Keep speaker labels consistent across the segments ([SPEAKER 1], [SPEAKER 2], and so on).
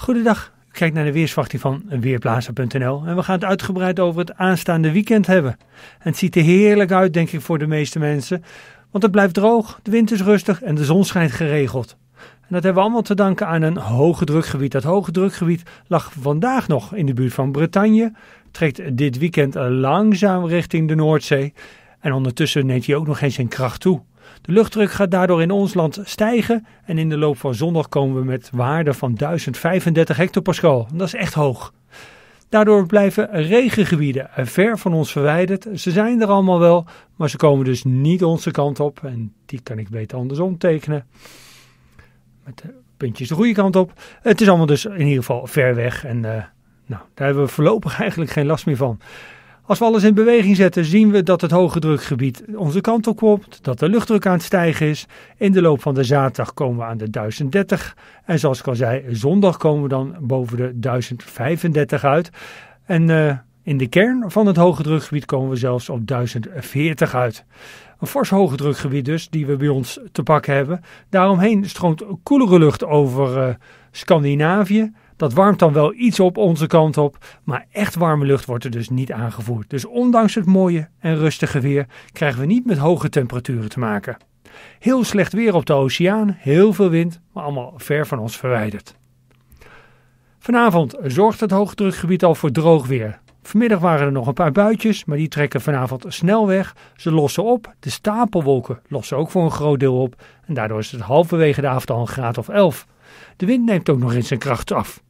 [SPEAKER 1] Goedendag, Kijk naar de weerswachting van weerblazer.nl en we gaan het uitgebreid over het aanstaande weekend hebben. het ziet er heerlijk uit, denk ik, voor de meeste mensen, want het blijft droog, de wind is rustig en de zon schijnt geregeld. En dat hebben we allemaal te danken aan een hoge drukgebied. Dat hoge drukgebied lag vandaag nog in de buurt van Bretagne, trekt dit weekend langzaam richting de Noordzee en ondertussen neemt hij ook nog eens zijn kracht toe. De luchtdruk gaat daardoor in ons land stijgen en in de loop van zondag komen we met waarden van 1035 hectopascal. Dat is echt hoog. Daardoor blijven regengebieden ver van ons verwijderd. Ze zijn er allemaal wel, maar ze komen dus niet onze kant op. En die kan ik beter andersom tekenen. Met de puntjes de goede kant op. Het is allemaal dus in ieder geval ver weg. En eh, nou, daar hebben we voorlopig eigenlijk geen last meer van. Als we alles in beweging zetten, zien we dat het hoge drukgebied onze kant op komt, dat de luchtdruk aan het stijgen is. In de loop van de zaterdag komen we aan de 1030 en zoals ik al zei, zondag komen we dan boven de 1035 uit. En eh, in de kern van het hoge drukgebied komen we zelfs op 1040 uit. Een fors hoge drukgebied dus, die we bij ons te pakken hebben. Daaromheen stroomt koelere lucht over eh, Scandinavië. Dat warmt dan wel iets op onze kant op, maar echt warme lucht wordt er dus niet aangevoerd. Dus ondanks het mooie en rustige weer krijgen we niet met hoge temperaturen te maken. Heel slecht weer op de oceaan, heel veel wind, maar allemaal ver van ons verwijderd. Vanavond zorgt het hoogdrukgebied al voor droog weer. Vanmiddag waren er nog een paar buitjes, maar die trekken vanavond snel weg. Ze lossen op, de stapelwolken lossen ook voor een groot deel op en daardoor is het halverwege de avond al een graad of 11. De wind neemt ook nog eens zijn kracht af.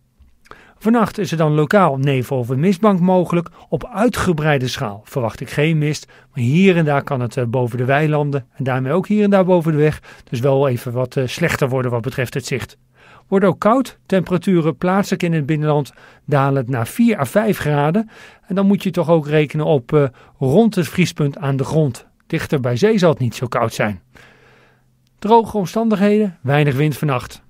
[SPEAKER 1] Vannacht is er dan lokaal nevel of een mistbank mogelijk. Op uitgebreide schaal verwacht ik geen mist. Maar hier en daar kan het eh, boven de weilanden en daarmee ook hier en daar boven de weg. Dus wel even wat eh, slechter worden wat betreft het zicht. Wordt ook koud. Temperaturen plaatselijk in het binnenland dalen naar 4 à 5 graden. En dan moet je toch ook rekenen op eh, rond het vriespunt aan de grond. Dichter bij zee zal het niet zo koud zijn. Droge omstandigheden, weinig wind vannacht.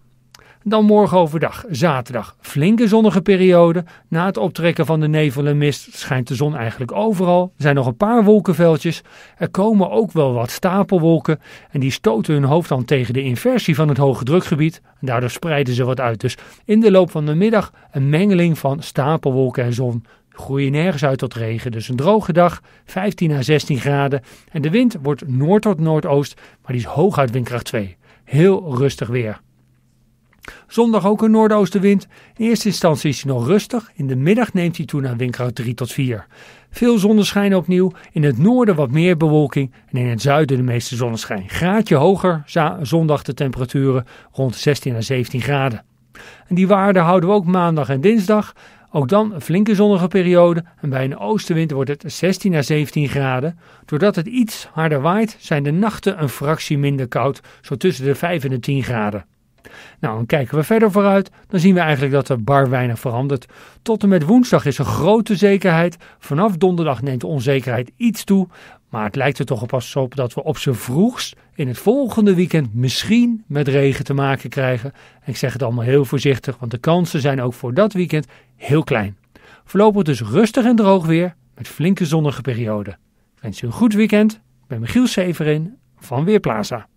[SPEAKER 1] Dan morgen overdag, zaterdag, flinke zonnige periode. Na het optrekken van de nevel en mist schijnt de zon eigenlijk overal. Er zijn nog een paar wolkenveldjes. Er komen ook wel wat stapelwolken en die stoten hun hoofd dan tegen de inversie van het hoge drukgebied. Daardoor spreiden ze wat uit. Dus in de loop van de middag een mengeling van stapelwolken en zon groeien nergens uit tot regen. Dus een droge dag, 15 à 16 graden. En de wind wordt noord tot noordoost, maar die is hooguit windkracht 2. Heel rustig weer. Zondag ook een noordoostenwind. In eerste instantie is hij nog rustig. In de middag neemt hij toe naar windkracht 3 tot 4. Veel zonneschijn opnieuw. In het noorden wat meer bewolking. En in het zuiden de meeste zonneschijn. Graadje hoger zondag de temperaturen rond 16 à 17 graden. En die waarden houden we ook maandag en dinsdag. Ook dan een flinke zonnige periode en bij een oostenwind wordt het 16 à 17 graden. Doordat het iets harder waait, zijn de nachten een fractie minder koud, zo tussen de 5 en de 10 graden. Nou, dan kijken we verder vooruit, dan zien we eigenlijk dat er bar weinig verandert. Tot en met woensdag is er grote zekerheid. Vanaf donderdag neemt de onzekerheid iets toe. Maar het lijkt er toch pas op dat we op z'n vroegst in het volgende weekend misschien met regen te maken krijgen. En ik zeg het allemaal heel voorzichtig, want de kansen zijn ook voor dat weekend heel klein. Voorlopig dus rustig en droog weer met flinke zonnige perioden. Ik wens u een goed weekend. Bij Michiel Severin van Weerplaza.